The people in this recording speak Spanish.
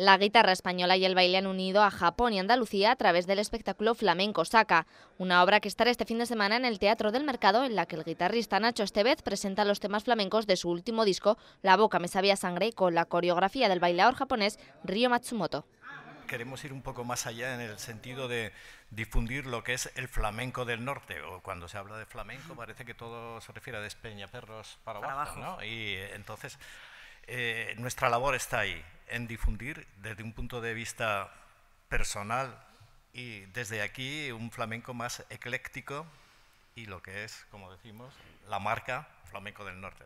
La guitarra española y el baile han unido a Japón y Andalucía a través del espectáculo Flamenco Saca, una obra que estará este fin de semana en el Teatro del Mercado, en la que el guitarrista Nacho Estevez presenta los temas flamencos de su último disco, La boca me sabía sangre, con la coreografía del bailador japonés Ryo Matsumoto queremos ir un poco más allá en el sentido de difundir lo que es el flamenco del norte. O cuando se habla de flamenco parece que todo se refiere a despeñaperros para, para abajo, Y eh, entonces eh, nuestra labor está ahí en difundir desde un punto de vista personal y desde aquí un flamenco más ecléctico y lo que es, como decimos, la marca flamenco del norte.